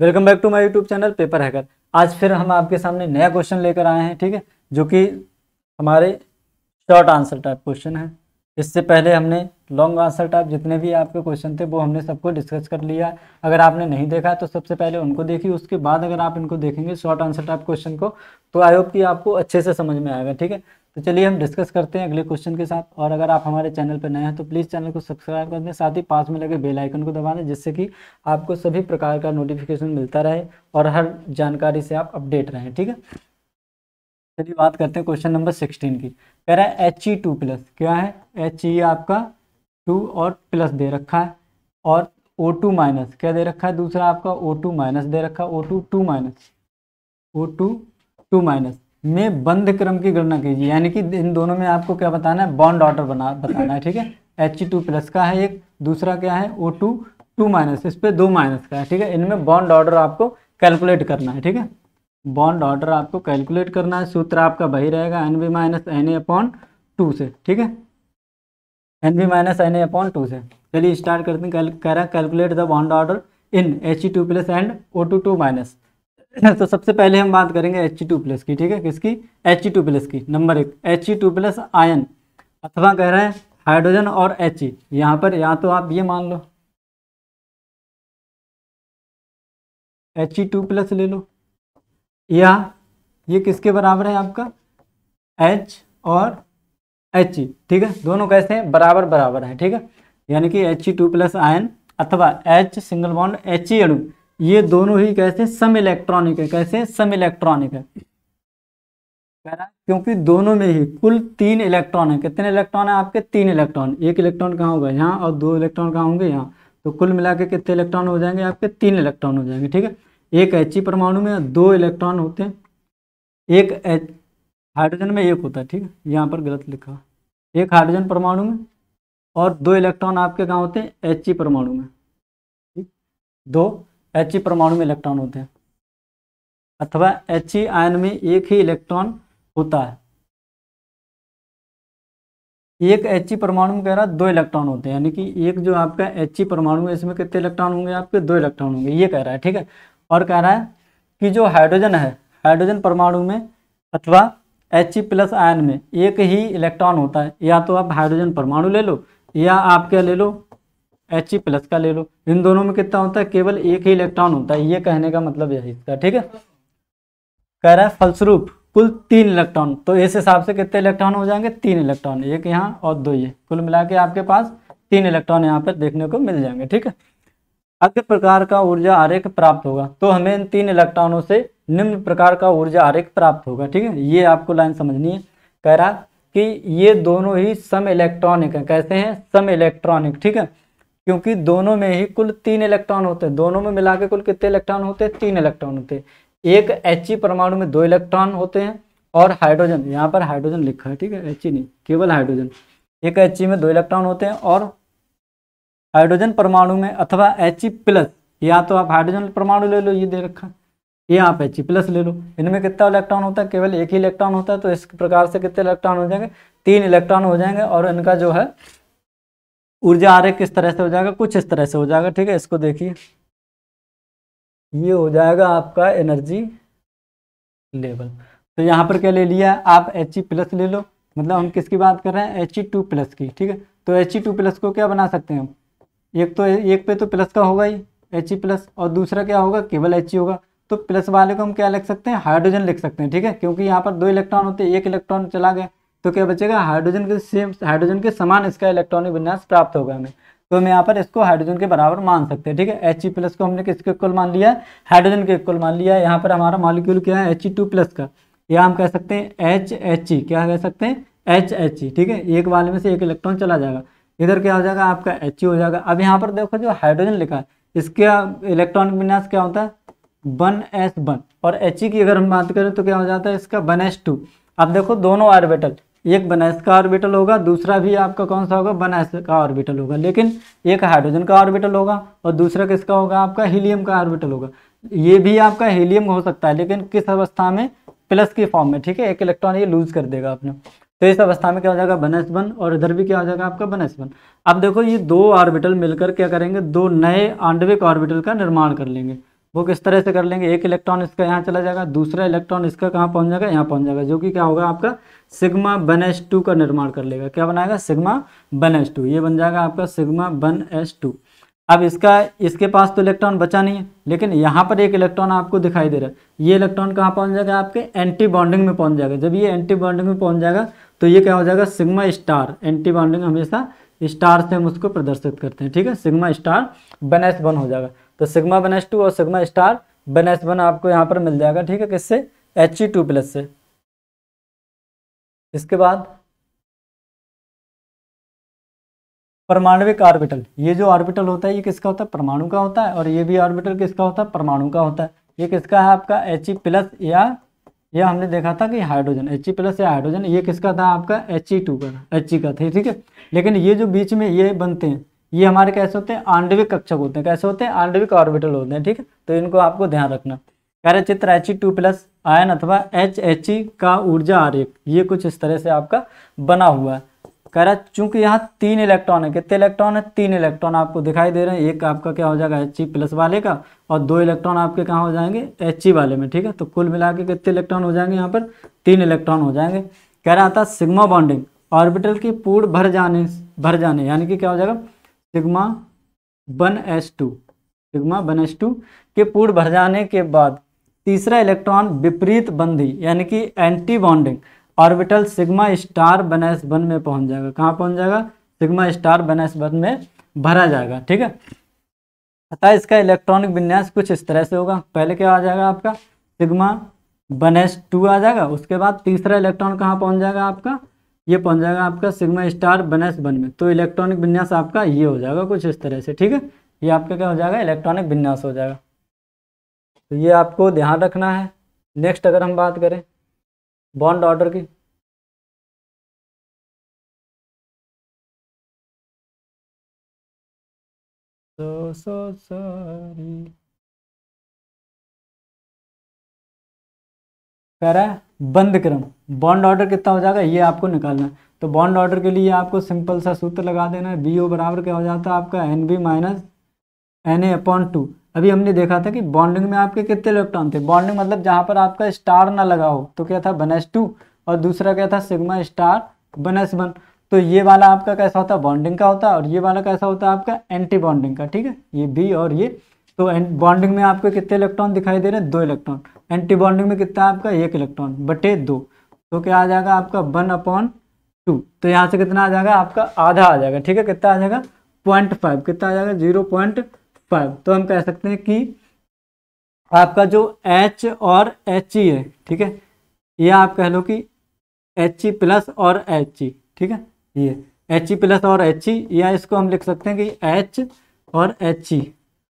Welcome back to my YouTube channel paper hacker आज फिर हम आपके सामने नया क्वेश्चन लेकर आए हैं ठीक है जो कि हमारे शॉर्ट आंसर टाइप क्वेश्चन है इससे पहले हमने लॉन्ग आंसर टाइप जितने भी आपके क्वेश्चन थे वो हमने सबको डिस्कस कर लिया अगर आपने नहीं देखा तो सबसे पहले उनको देखिए उसके बाद अगर आप इनको देखेंगे शॉर्ट आंसर टाइप क्वेश्चन को तो आई होप कि आपको अच्छे से समझ में आएगा ठीक है तो चलिए हम डिस्कस करते हैं अगले क्वेश्चन के साथ और अगर आप हमारे चैनल पर नए हैं तो प्लीज़ चैनल को सब्सक्राइब कर दें साथ ही पास में लगे बेल आइकन को दबा दें जिससे कि आपको सभी प्रकार का नोटिफिकेशन मिलता रहे और हर जानकारी से आप अपडेट रहें ठीक है चलिए बात करते हैं क्वेश्चन नंबर सिक्सटीन की कह रहा है एच ई टू प्लस क्या है एच ई e आपका टू और प्लस दे रखा है और ओ टू माइनस क्या दे रखा है दूसरा आपका ओ टू माइनस दे रखा है O two two minus O two two minus में बंद क्रम की गणना कीजिए यानी कि इन दोनों में आपको क्या बताना है बॉन्ड ऑर्डर बना बताना है ठीक है एच टू प्लस का है एक दूसरा क्या है ओ टू टू माइनस इस पर दो माइनस का है ठीक है इनमें बॉन्ड ऑर्डर आपको कैलकुलेट करना है ठीक है बॉन्ड ऑर्डर आपको कैलकुलेट करना है सूत्र आपका वही रहेगा N B minus N A upon two से ठीक है N B minus N A upon two से चलिए स्टार्ट करते हैं कह रहा है calculate the bond order in H E two plus and O two two minus तो सबसे पहले हम बात करेंगे एच टू प्लस की ठीक है किसकी एच टू प्लस की नंबर एक एच टू प्लस आयन अथवा कह रहे हैं हाइड्रोजन और एच ई e। यहाँ पर या तो आप ये मान लो एच ई टू प्लस ले लो या ये किसके बराबर है आपका एच और एच ई e, ठीक है दोनों कैसे हैं बराबर बराबर है ठीक है यानी कि एच ई टू प्लस आयन अथवा H single bond H E अणु ये दोनों ही कैसे सम इलेक्ट्रॉनिक है कैसे सम इलेक्ट्रॉनिक है कह रहा है क्योंकि दोनों में ही कुल तीन इलेक्ट्रॉन है कितने इलेक्ट्रॉन है आपके तीन इलेक्ट्रॉन एक इलेक्ट्रॉन कहाँ होगा यहाँ और दो इलेक्ट्रॉन कहाँ होंगे यहाँ तो कुल मिला के कितने इलेक्ट्रॉन हो जाएंगे आपके तीन इलेक्ट्रॉन हो जाएंगे ठीक है एक एच परमाणु में दो इलेक्ट्रॉन होते हैं एक एच हाइड्रोजन में एक होता है ठीक है यहाँ पर गलत लिखा एक हाइड्रोजन परमाणु में और दो इलेक्ट्रॉन आपके कहाँ होते हैं एच परमाणु में ठीक दो एच परमाणु में इलेक्ट्रॉन होते हैं अथवा एच ई आयन में एक ही इलेक्ट्रॉन होता है एक एच ई परमाणु में कह रहा दो इलेक्ट्रॉन होते हैं यानी कि एक जो आपका एच ई परमाणु है इसमें कितने इलेक्ट्रॉन होंगे आपके दो इलेक्ट्रॉन होंगे ये कह रहा है ठीक है और कह रहा है कि जो हाइड्रोजन है हाइड्रोजन परमाणु में अथवा एच ई प्लस आयन में एक ही इलेक्ट्रॉन होता है या तो आप हाइड्रोजन परमाणु ले लो या आप क्या ले लो एच ई प्लस का ले लो इन दोनों में कितना होता है केवल एक ही इलेक्ट्रॉन होता है ये कहने का मतलब यही इसका ठीक है कह रहा है फलस्वरूप कुल तीन इलेक्ट्रॉन तो इस हिसाब से कितने इलेक्ट्रॉन हो जाएंगे तीन इलेक्ट्रॉन एक यहाँ और दो ये कुल मिला के आपके पास तीन इलेक्ट्रॉन यहाँ पर देखने को मिल जाएंगे ठीक है अगले प्रकार का ऊर्जा आरेख प्राप्त होगा तो हमें इन तीन इलेक्ट्रॉनों से निम्न प्रकार का ऊर्जा आरेख प्राप्त होगा ठीक है ये आपको लाइन समझनी है कह रहा कि ये दोनों ही सम इलेक्ट्रॉनिक है कैसे हैं सम इलेक्ट्रॉनिक ठीक है क्योंकि दोनों में ही कुल तीन इलेक्ट्रॉन होते हैं दोनों में मिला के कुल कितने इलेक्ट्रॉन होते हैं तीन इलेक्ट्रॉन होते हैं एक एच परमाणु में दो इलेक्ट्रॉन होते हैं और हाइड्रोजन यहाँ पर हाइड्रोजन लिखा है ठीक है एच नहीं केवल हाइड्रोजन एक एच में दो इलेक्ट्रॉन होते हैं और हाइड्रोजन परमाणु में अथवा एच प्लस या तो आप हाइड्रोजन परमाणु ले लो ये दे रखा ये आप एच प्लस ले लो इनमें कितना इलेक्ट्रॉन होता है केवल एक ही इलेक्ट्रॉन होता है तो इस प्रकार से कितने इलेक्ट्रॉन हो जाएंगे तीन इलेक्ट्रॉन हो जाएंगे और इनका जो है ऊर्जा आर्य किस तरह से हो जाएगा कुछ इस तरह से हो जाएगा ठीक है इसको देखिए ये हो जाएगा आपका एनर्जी लेवल तो यहाँ पर क्या ले लिया आप एच ई प्लस ले लो मतलब हम किसकी बात कर रहे हैं एच ई टू प्लस की ठीक है तो एच ई टू प्लस को क्या बना सकते हैं हम एक तो एक पे तो प्लस का होगा ही एच ई प्लस और दूसरा क्या होगा केवल एच ई e होगा तो प्लस वाले को हम क्या लिख सकते हैं हाइड्रोजन लिख सकते हैं ठीक है क्योंकि यहाँ पर दो इलेक्ट्रॉन होते हैं एक इलेक्ट्रॉन चला गया तो क्या बचेगा हाइड्रोजन के सेम हाइड्रोजन के समान इसका इलेक्ट्रॉनिक विन्यास प्राप्त होगा हमें तो हम यहाँ पर इसको हाइड्रोजन के बराबर मान सकते हैं ठीक है एच ई प्लस को हमने किसके इक्वल मान लिया हाइड्रोजन के इक्वल मान लिया यहाँ पर हमारा मॉलिक्यूल क्या है एच ई टू प्लस का या हम कह सकते हैं एच एच ई क्या कह सकते हैं एच एच ई ठीक है एक वाले में से एक इलेक्ट्रॉन चला जाएगा इधर क्या हो जाएगा आपका एच ई e हो जाएगा अब यहाँ पर देखो जो हाइड्रोजन लिखा है इसका इलेक्ट्रॉनिक विन्यास क्या होता है वन एस वन और एच ई e की अगर हम बात करें तो क्या हो जाता है इसका वन एस टू अब देखो दोनों आर्बिटल एक बनैस का ऑर्बिटल होगा दूसरा भी आपका कौन सा होगा बनैस का ऑर्बिटल होगा लेकिन एक हाइड्रोजन का ऑर्बिटल होगा और दूसरा किसका होगा आपका हीलियम का ऑर्बिटल होगा ये भी आपका हीलियम हो सकता है लेकिन किस अवस्था में प्लस की फॉर्म में ठीक है एक इलेक्ट्रॉन ये लूज कर देगा आपने तो इस अवस्था में क्या हो जाएगा बनस वन और इधर भी क्या हो जाएगा आपका बनस वन अब देखो ये दो ऑर्बिटल मिलकर क्या करेंगे दो नए आंडविक ऑर्बिटल का निर्माण कर लेंगे वो किस तरह से कर लेंगे एक इलेक्ट्रॉन इसका यहाँ चला जाएगा दूसरा इलेक्ट्रॉन इसका कहाँ पहुँच जाएगा यहाँ पहुँच जाएगा जो कि क्या होगा आपका सिग्मा बन एस टू का निर्माण कर लेगा क्या बनाएगा सिग्मा बन एस टू ये बन जाएगा आपका सिग्मा बन एस टू अब इसका इसके पास तो इलेक्ट्रॉन बचा नहीं है लेकिन यहाँ पर एक इलेक्ट्रॉन आपको दिखाई दे रहा है ये इलेक्ट्रॉन कहाँ पहुँच जाएगा आपके एंटी बॉन्डिंग में पहुँच जाएगा जब ये एंटी बॉन्डिंग में पहुँच जाएगा तो ये क्या हो जाएगा सिग्मा स्टार एंटी बॉन्डिंग हमेशा स्टार से हम उसको प्रदर्शित करते हैं ठीक है sigma star one S one हो जाएगा तो सिग्मा बनेस टू और सिग्मा स्टार बनेस वन आपको यहाँ पर मिल जाएगा ठीक है किससे एच ई टू प्लस से इसके बाद परमाणविक ऑर्बिटल ये जो ऑर्बिटल होता है ये किसका होता है परमाणु का होता है और ये भी ऑर्बिटल किसका होता है परमाणु का होता है ये किसका है आपका एच ई प्लस या यह हमने देखा था कि हाइड्रोजन एच ई प्लस या हाइड्रोजन ये किसका था आपका एच ई टू का एच ई e का था ठीक है लेकिन ये जो बीच में ये बनते हैं ये हमारे कैसे होते हैं आंडविक कक्षक होते हैं कैसे होते हैं आंडविक ऑर्बिटल होते हैं ठीक है तो इनको आपको ध्यान रखना चित्र एच ई टू प्लस आयन अथवा एच एच ई का ऊर्जा एक ये कुछ इस तरह से आपका बना हुआ है कह रहा चूंकि यहाँ तीन इलेक्ट्रॉन है कितने इलेक्ट्रॉन है तीन इलेक्ट्रॉन आपको दिखाई दे रहे हैं एक आपका क्या हो जाएगा एच ई प्लस वाले का और दो इलेक्ट्रॉन आपके कहाँ हो जाएंगे एच ई e वाले में ठीक है तो कुल मिला के कितने इलेक्ट्रॉन हो जाएंगे यहाँ पर तीन इलेक्ट्रॉन हो जाएंगे कह रहा था सिग्मा बॉन्डिंग ऑर्बिटल की पूर्ण भर जाने भर जाने यानी कि क्या हो जाएगा sigma one S two sigma one S two के पूर्ण भर जाने के बाद तीसरा इलेक्ट्रॉन विपरीत बंदी यानी कि anti bonding orbital sigma star one S one में पहुंच जाएगा कहाँ पहुंच जाएगा sigma star one S one में भरा जाएगा ठीक है अतः इसका इलेक्ट्रॉनिक विन्यास कुछ इस तरह से होगा पहले क्या आ जाएगा आपका सिग्मा वन एस टू आ जाएगा उसके बाद तीसरा इलेक्ट्रॉन कहाँ पहुंच जाएगा आपका ये पहुंच जाएगा आपका sigma star one S one में तो इलेक्ट्रॉनिक विन्यास आपका ये हो जाएगा कुछ इस तरह से ठीक है ये आपका क्या हो जाएगा इलेक्ट्रॉनिक विन्यास हो जाएगा तो ये आपको ध्यान रखना है नेक्स्ट अगर हम बात करें बॉन्ड ऑर्डर की तो सो सॉरी कह रहा है बंद क्रम बॉन्ड ऑर्डर कितना हो जाएगा ये आपको निकालना है तो बॉन्ड ऑर्डर के लिए आपको सिंपल सा सूत्र लगा देना है बी ओ बराबर क्या हो जाता है आपका N B minus N A upon two अभी हमने देखा था कि बॉन्डिंग में आपके कितने इलेक्ट्रॉन थे बॉन्डिंग मतलब जहाँ पर आपका स्टार ना लगा हो तो क्या था बनेस टू और दूसरा क्या था सिग्मा स्टार बनेस वन तो ये वाला आपका कैसा होता है बॉन्डिंग का होता है और ये वाला कैसा होता है आपका एंटी बॉन्डिंग का ठीक है ये बी और ये तो बॉन्डिंग में आपको कितने इलेक्ट्रॉन दिखाई दे रहे हैं दो इलेक्ट्रॉन एंटी बॉन्डिंग में कितना है आपका एक इलेक्ट्रॉन बटे दो तो क्या आ जाएगा आपका वन अपॉन टू तो यहाँ से कितना आ जाएगा आपका आधा आ जाएगा ठीक है कितना आ जाएगा पॉइंट फाइव कितना आ जाएगा जीरो पॉइंट फाइव तो हम कह सकते हैं कि आपका जो एच और एच ई e है ठीक है ये आप कह लो कि एच ई प्लस और एच ई e, ठीक है ये एच ई प्लस और एच ई e, या इसको हम लिख सकते हैं कि एच और एच ई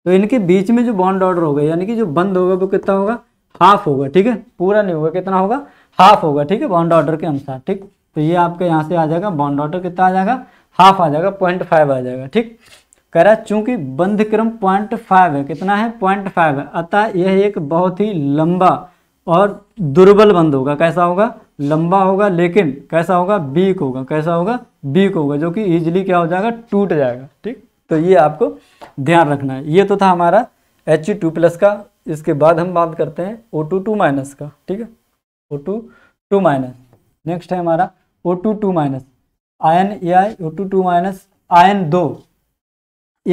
तो इनके बीच में जो बॉन्ड ऑर्डर होगा यानी कि जो बंद होगा वो कितना होगा हाफ होगा ठीक है पूरा नहीं होगा कितना होगा हाफ होगा ठीक है बॉन्ड ऑर्डर के अनुसार ठीक तो ये आपके यहाँ से आ जाएगा बॉन्ड ऑर्डर कितना आ जाएगा हाफ आ जाएगा पॉइंट फाइव आ जाएगा ठीक कह रहा है चूंकि बंध क्रम पॉइंट फाइव है कितना है पॉइंट फाइव है अतः यह एक बहुत ही लंबा और दुर्बल बंद होगा कैसा होगा लंबा होगा लेकिन कैसा होगा बीक होगा कैसा होगा बीक होगा जो कि ईजिली क्या हो जाएगा टूट जाएगा ठीक तो ये आपको ध्यान रखना है ये तो था हमारा एच टू प्लस का इसके बाद हम बात करते हैं ओ टू टू माइनस का ठीक है O two two minus next है हमारा ओ टू टू माइनस आयन ए आई ओ टू टू माइनस आयन दो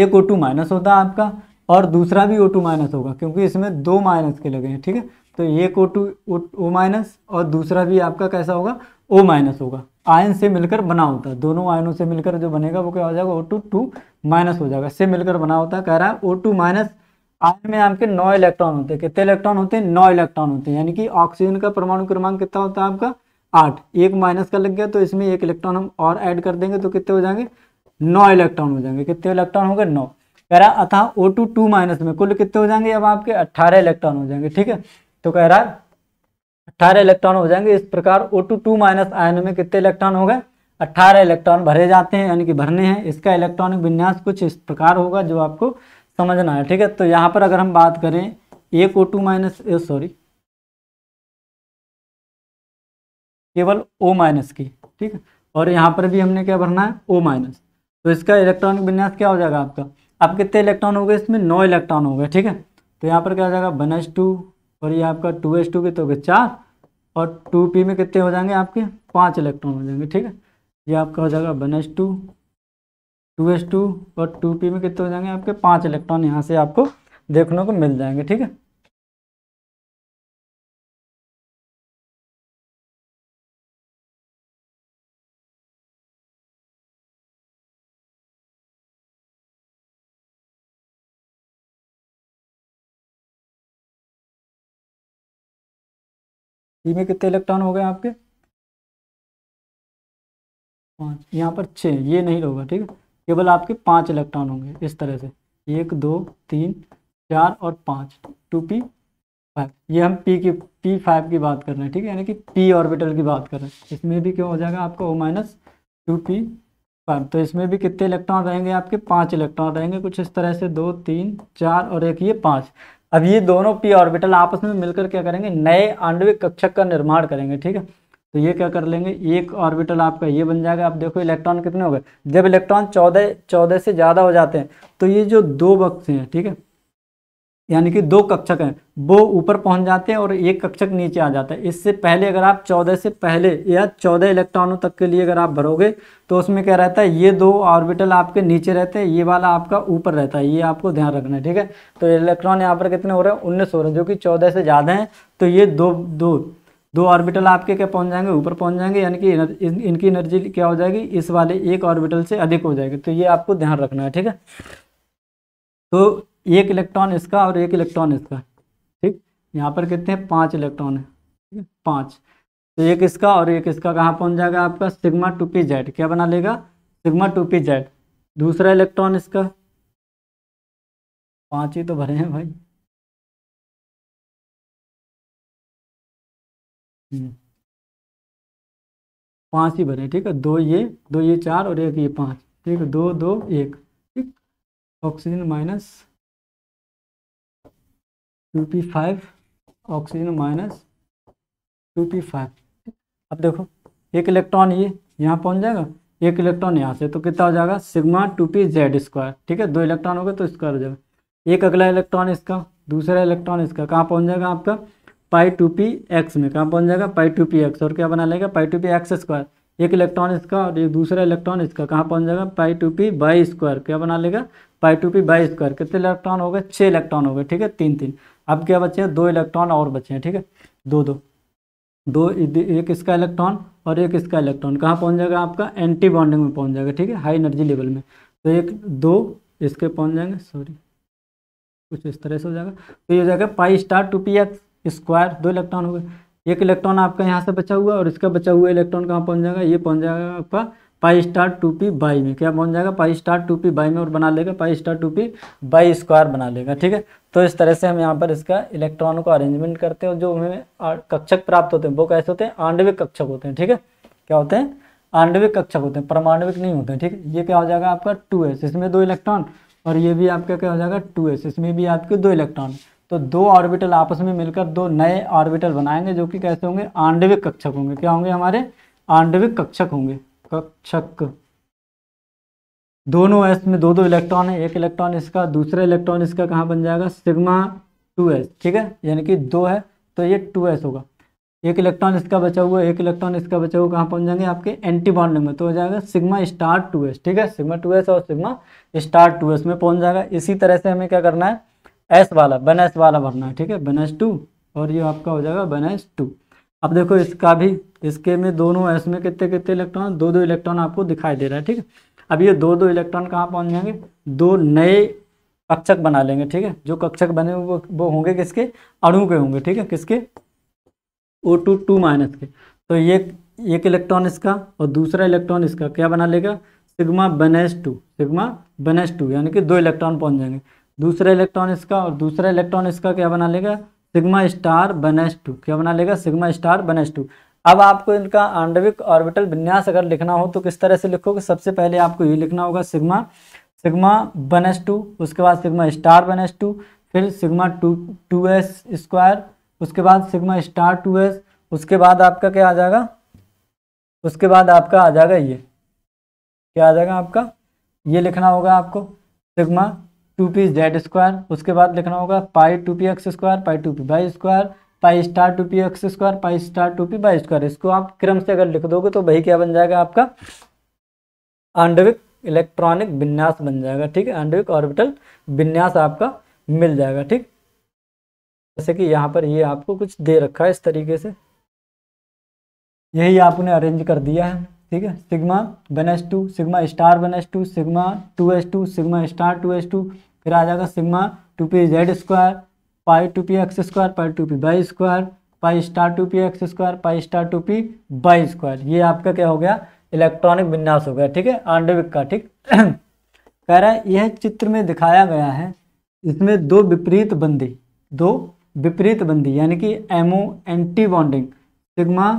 एक ओ टू माइनस होता है आपका और दूसरा भी ओ टू माइनस होगा क्योंकि इसमें दो माइनस के लगे हैं ठीक है तो एक ओ टू ओ माइनस और दूसरा भी आपका कैसा होगा ओ माइनस होगा आयन से मिलकर बना होता है दोनों आयनों से मिलकर जो बनेगा वो क्या हो जाएगा ओ टू टू माइनस हो जाएगा से मिलकर बना होता है कह रहा है ओ टू माइनस आयन में आपके नौ इलेक्ट्रॉन होते हैं कितने इलेक्ट्रॉन होते हैं नौ इलेक्ट्रॉन होते हैं यानी कि ऑक्सीजन का परमाणु क्रमांक कितना होता है आपका आठ एक माइनस का लग गया तो इसमें एक इलेक्ट्रॉन हम और ऐड कर देंगे तो कितने हो जाएंगे नौ इलेक्ट्रॉन हो जाएंगे कितने इलेक्ट्रॉन हो गए नौ कह रहा अतः ओ टू टू माइनस में कुल कितने हो जाएंगे अब आपके अट्ठारह इलेक्ट्रॉन हो जाएंगे ठीक है तो कह रहा अट्ठारह इलेक्ट्रॉन हो जाएंगे इस प्रकार ओ टू टू माइनस आयन में कितने इलेक्ट्रॉन हो गए अट्ठारह इलेक्ट्रॉन भरे जाते हैं यानी कि भरने हैं इसका इलेक्ट्रॉनिक विन्यास कुछ इस प्रकार होगा जो आपको समझना है ठीक है तो यहाँ पर अगर हम बात करें एक ओ टू माइनस सॉरी केवल ओ माइनस की ठीक है और यहाँ पर भी हमने क्या भरना है ओ माइनस तो इसका इलेक्ट्रॉनिक विन्यास क्या हो जाएगा आपका आप कितने इलेक्ट्रॉन हो गए इसमें नौ इलेक्ट्रॉन हो गए ठीक है तो यहाँ पर क्या हो जाएगा वन टू और ये आपका टू एच टू के तो चार और टू पी में कितने हो जाएंगे आपके पाँच इलेक्ट्रॉन हो जाएंगे ठीक है ये आपका हो जाएगा one H two two S two और टू पी में कितने हो जाएंगे आपके पांच इलेक्ट्रॉन यहाँ से आपको देखने को मिल जाएंगे ठीक है पी में कितने इलेक्ट्रॉन हो गए आपके पाँच यहाँ पर छः ये नहीं होगा ठीक है केवल आपके पांच इलेक्ट्रॉन होंगे इस तरह से एक दो तीन चार और पांच टू पी फाइव ये हम पी की पी फाइव की बात कर रहे हैं ठीक है यानी कि पी ऑर्बिटल की बात कर रहे हैं इसमें भी क्या हो जाएगा आपका O minus two P five तो इसमें भी कितने इलेक्ट्रॉन रहेंगे आपके पांच इलेक्ट्रॉन रहेंगे कुछ इस तरह से दो तीन चार और एक ये पाँच अब ये दोनों पी ऑर्बिटल आपस में मिलकर क्या करेंगे नए आणविक कक्षक का निर्माण करेंगे ठीक है तो ये क्या कर लेंगे एक ऑर्बिटल आपका ये बन जाएगा आप देखो इलेक्ट्रॉन कितने हो गए जब इलेक्ट्रॉन चौदह चौदह से ज़्यादा हो जाते हैं तो ये जो दो बक्से हैं ठीक है यानी कि दो कक्षक हैं वो ऊपर पहुंच जाते हैं और एक कक्षक नीचे आ जाता है इससे पहले अगर आप चौदह से पहले या चौदह इलेक्ट्रॉनों तक के लिए अगर आप भरोगे तो उसमें क्या रहता है ये दो ऑर्बिटल आपके नीचे रहते हैं ये वाला आपका ऊपर रहता है ये आपको ध्यान रखना है ठीक है तो इलेक्ट्रॉन यहाँ पर कितने हो रहे हैं उन्नीस हो रहे हैं जो कि चौदह से ज़्यादा हैं तो ये दो दो दो ऑर्बिटल आपके क्या पहुंच जाएंगे ऊपर पहुंच जाएंगे यानी कि इनकी एनर्जी क्या हो जाएगी इस वाले एक ऑर्बिटल से अधिक हो जाएगी तो ये आपको ध्यान रखना है ठीक है तो एक इलेक्ट्रॉन इसका और एक इलेक्ट्रॉन इसका ठीक यहाँ पर कितने हैं पाँच इलेक्ट्रॉन है ठीक है पाँच तो एक इसका और एक इसका कहाँ पहुँच जाएगा आपका सिग्मा टू पी जेड क्या बना लेगा सिग्मा टू पी जेड दूसरा इलेक्ट्रॉन इसका पाँच ही तो भरे हैं भाई हम्म। पांच ही बने ठीक है दो ये दो ये चार और एक ये पांच ठीक है दो दो एक ठीक oxygen minus two P five oxygen minus two P five अब देखो एक इलेक्ट्रॉन ये यहाँ पहुँच जाएगा एक इलेक्ट्रॉन यहाँ से तो कितना हो जाएगा sigma two P Z square ठीक है दो इलेक्ट्रॉन हो गए तो स्क्वायर हो जाएगा एक अगला इलेक्ट्रॉन इसका दूसरा इलेक्ट्रॉन इसका कहाँ पहुँच जाएगा आपका पाई टू पी एक्स में कहाँ पहुँच जाएगा पाई टू पी एक्स और क्या बना लेगा pi two P X square एक इलेक्ट्रॉन इसका और एक दूसरा इलेक्ट्रॉन इसका कहाँ पहुँच जाएगा pi two P Y square क्या बना लेगा pi two P Y square कितने इलेक्ट्रॉन हो गए छः इलेक्ट्रॉन हो गए ठीक है तीन तीन अब क्या बचे हैं दो इलेक्ट्रॉन और बचे हैं ठीक है दो दो दो एक इसका इलेक्ट्रॉन और एक इसका इलेक्ट्रॉन कहाँ पहुँच जाएगा आपका एंटी बॉन्डिंग में पहुँच जाएगा ठीक है हाई एनर्जी लेवल में तो एक दो इसके पहुँच जाएंगे सॉरी कुछ इस तरह से हो जाएगा तो ये हो जाएगा pi star two P X square दो इलेक्ट्रॉन हो गए एक इलेक्ट्रॉन आपका यहाँ से बचा हुआ और इसका बचा हुआ इलेक्ट्रॉन कहाँ पहुँच जाएगा ये पहुँच जाएगा आपका pi star two P Y में क्या पहुँच जाएगा pi star two P Y में और बना लेगा pi star two P Y square बना लेगा ठीक है तो इस तरह से हम यहाँ पर इसका इलेक्ट्रॉनों को अरेंजमेंट करते हैं और जो हमें कक्षक प्राप्त होते हैं वो कैसे होते हैं आंडविक कक्षक होते हैं ठीक है क्या होते हैं आंडविक कक्षक होते हैं परमाणविक नहीं होते हैं ठीक है ये क्या हो जाएगा आपका टू इसमें दो इलेक्ट्रॉन और ये भी आपका क्या हो जाएगा टू इसमें भी आपके दो इलेक्ट्रॉन तो दो ऑर्बिटल आपस में मिलकर दो नए ऑर्बिटल बनाएंगे जो कि कैसे होंगे आंडविक कक्षक होंगे क्या होंगे हमारे आंडविक कक्षक होंगे कक्षक दोनों एस में दो दो इलेक्ट्रॉन है एक इलेक्ट्रॉन इसका दूसरा इलेक्ट्रॉन इसका कहाँ बन जाएगा सिग्मा टू एस ठीक है यानी कि दो है तो ये टू एस होगा एक इलेक्ट्रॉन इसका बचा हुआ एक इलेक्ट्रॉन इसका बचा हुआ कहाँ पहुँच जाएंगे आपके एंटी बॉन्ड में तो हो जाएगा सिग्मा स्टार टू एस ठीक है सिग्मा टू एस और सिग्मा स्टार टू एस में पहुँच जाएगा इसी तरह से हमें क्या करना है एस वाला एस वाला भरना है ठीक है एस टू और ये आपका हो जाएगा एस टू अब देखो इसका भी इसके में दोनों एस में कितने कितने इलेक्ट्रॉन दो दो इलेक्ट्रॉन आपको दिखाई दे रहा है ठीक है अब ये दो दो इलेक्ट्रॉन कहाँ पहुँच जाएंगे दो नए कक्षक बना लेंगे ठीक है जो कक्षक बने वो वो होंगे किसके अणु के होंगे ठीक है किसके ओ टू टू माइनस के तो ये एक इलेक्ट्रॉन इसका और दूसरा इलेक्ट्रॉन इसका क्या बना लेगा sigma one s two sigma one s two यानी कि दो इलेक्ट्रॉन पहुंच जाएंगे दूसरा इलेक्ट्रॉन इसका और दूसरा इलेक्ट्रॉन इसका क्या बना लेगा sigma star one S two क्या बना लेगा sigma star one S two अब आपको इनका आंडविक ऑर्बिटल विन्यास अगर लिखना हो तो किस तरह से लिखोगे सबसे पहले आपको ये लिखना होगा sigma sigma one S two उसके बाद sigma star one S two फिर sigma two two S square उसके बाद सिग्मा स्टार टू एस उसके बाद आपका क्या आ जाएगा उसके बाद आपका आ जाएगा ये क्या आ जाएगा आपका ये लिखना होगा आपको sigma two P Z square उसके बाद लिखना होगा pi two P X square pi two P Y square pi star two P X square pi star two P Y square इसको आप क्रम से अगर लिख दोगे तो वही क्या बन जाएगा आपका आंडविक इलेक्ट्रॉनिक विन्यास बन जाएगा ठीक है आंडविक ऑर्बिटल विन्यास आपका मिल जाएगा ठीक जैसे कि यहाँ पर ये आपको कुछ दे रखा है इस तरीके से यही आपने अरेंज कर दिया है ठीक है sigma one S two sigma star one S two sigma two S two sigma star two S two फिर आ जाएगा sigma two P Z square pi two P X square pi two P Y square pi star two P X square pi star two P Y square ये आपका क्या हो गया electronic विन्यास हो गया ठीक है आंडविक का ठीक कह रहा है यह चित्र में दिखाया गया है इसमें दो विपरीत बंदी दो विपरीत बंदी यानी कि MO anti bonding sigma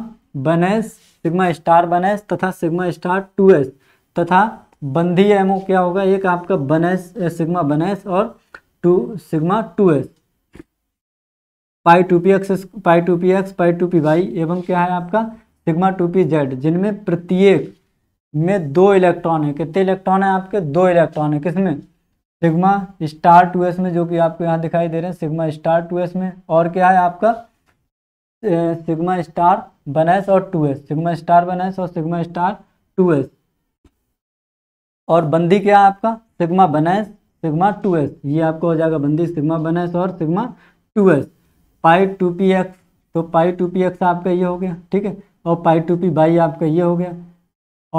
one s sigma star one s तथा सिग्मा स्टार टू एस तथा बंधी एमओ क्या होगा एक आपका one S sigma one S और two sigma two S pi two P X pi two P X pi two P Y एवं क्या है आपका सिग्मा टू पी जेड जिनमें प्रत्येक में दो इलेक्ट्रॉन है कितने इलेक्ट्रॉन है आपके दो इलेक्ट्रॉन है किसमें सिग्मा स्टार टू एस में जो कि आपको यहाँ दिखाई दे रहे हैं सिग्मा स्टार टू एस में और क्या है आपका सिग्मा स्टार बनेस और two S sigma star one s और सिग्मा स्टार टू एस और बंदी क्या है आपका sigma one s sigma two S ये आपको हो जाएगा बंदी सिग्मा बनाएस और sigma two S pi two P X तो पाई टू पी एक्स आपका ये हो गया ठीक है और पाई टू पी बाई आपका ये हो गया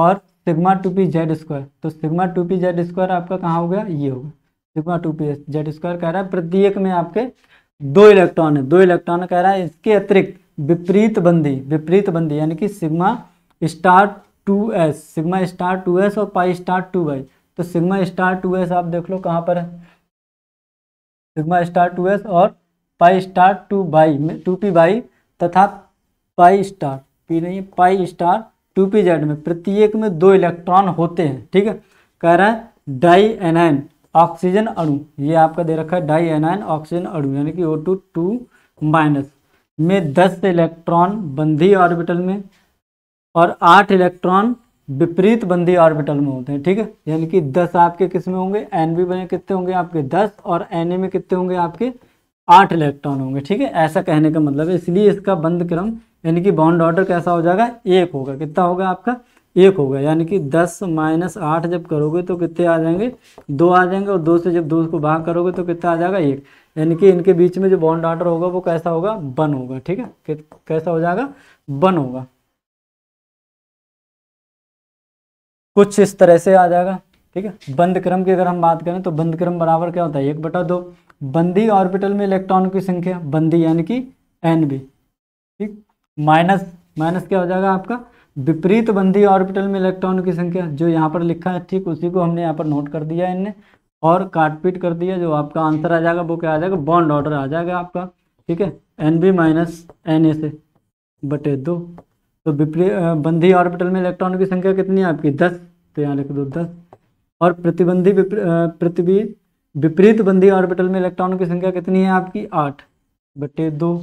और sigma two P Z square तो sigma two P Z square आपका कहाँ हो गया ये हो गया sigma two P Z square कह रहा है प्रत्येक में आपके दो इलेक्ट्रॉन है दो इलेक्ट्रॉन कह रहा है इसके अतिरिक्त विपरीत बंदी विपरीत बंदी यानी कि sigma star two S sigma star two S और पाई स्टार टू वाई तो सिग्मा स्टार टू एस आप देख लो कहाँ पर है सिग्मा स्टार टू एस और pi star two Y two P Y तथा पाई स्टार पी नहीं pi star two P Z में प्रत्येक में दो इलेक्ट्रॉन होते हैं ठीक है कह रहे हैं डाई एनाइन ऑक्सीजन अणु ये आपका दे रखा है डाई एनाइन ऑक्सीजन अणु यानी कि ओ टू टू माइनस में दस इलेक्ट्रॉन बंधी ऑर्बिटल में और आठ इलेक्ट्रॉन विपरीत बंदी ऑर्बिटल में होते हैं ठीक है यानी कि दस आपके किस में होंगे एन बी बने कितने होंगे आपके दस और एन ए में कितने होंगे आपके आठ इलेक्ट्रॉन होंगे ठीक है ऐसा कहने का मतलब है इसलिए इसका बंद क्रम यानी कि बॉन्ड ऑर्डर कैसा हो जाएगा एक होगा कितना होगा आपका एक होगा यानी कि दस माइनस आठ जब करोगे तो कितने आ जाएंगे दो आ जाएंगे और दो से जब दो को भाग करोगे तो कितना आ जाएगा एक यानी कि इनके बीच में जो बॉन्ड ऑर्डर होगा वो कैसा होगा बन होगा ठीक है कैसा हो जाएगा बन होगा कुछ इस तरह से आ जाएगा ठीक है बंद क्रम की अगर हम बात करें तो बंद क्रम बराबर क्या होता है एक बटा दो बंदी ऑर्बिटल में इलेक्ट्रॉन की संख्या बंदी यानी कि एन बी ठीक माइनस माइनस क्या हो जाएगा आपका विपरीत बंदी ऑर्बिटल में इलेक्ट्रॉन की संख्या जो यहाँ पर लिखा है ठीक उसी को हमने यहाँ पर नोट कर दिया इनने और काटपीट कर दिया जो आपका आंसर आ जाएगा वो क्या आ जाएगा बॉन्ड ऑर्डर आ जाएगा आपका ठीक है N B minus N A से बटे दो तो विपरीत बंधी ऑर्बिटल में इलेक्ट्रॉनों की संख्या कितनी है आपकी दस तो यहाँ लिख दो दस और प्रतिबंधी पृथ्वी विपरीत बंधी ऑर्बिटल में इलेक्ट्रॉनों की संख्या कितनी है आपकी आठ बटे दो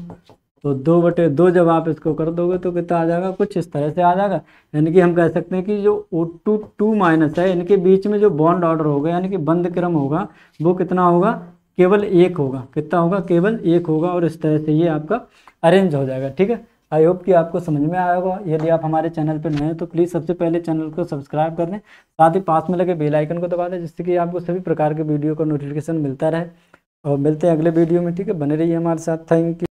तो दो बटे दो जब आप इसको कर दोगे तो कितना आ जाएगा कुछ इस तरह से आ जाएगा यानी कि हम कह सकते हैं कि जो ओ टू टू माइनस है इनके बीच में जो बॉन्ड ऑर्डर होगा यानी कि बंद क्रम होगा वो कितना होगा केवल एक होगा कितना होगा केवल एक होगा और इस तरह से ये आपका अरेंज हो जाएगा ठीक है आई होप कि आपको समझ में आया होगा यदि आप हमारे चैनल पर नए हैं तो प्लीज़ सबसे पहले चैनल को सब्सक्राइब कर दें साथ ही पास में लगे बेल आइकन को दबा दें जिससे कि आपको सभी प्रकार के वीडियो का नोटिफिकेशन मिलता रहे और मिलते हैं अगले वीडियो में ठीक है बने रहिए हमारे साथ थैंक यू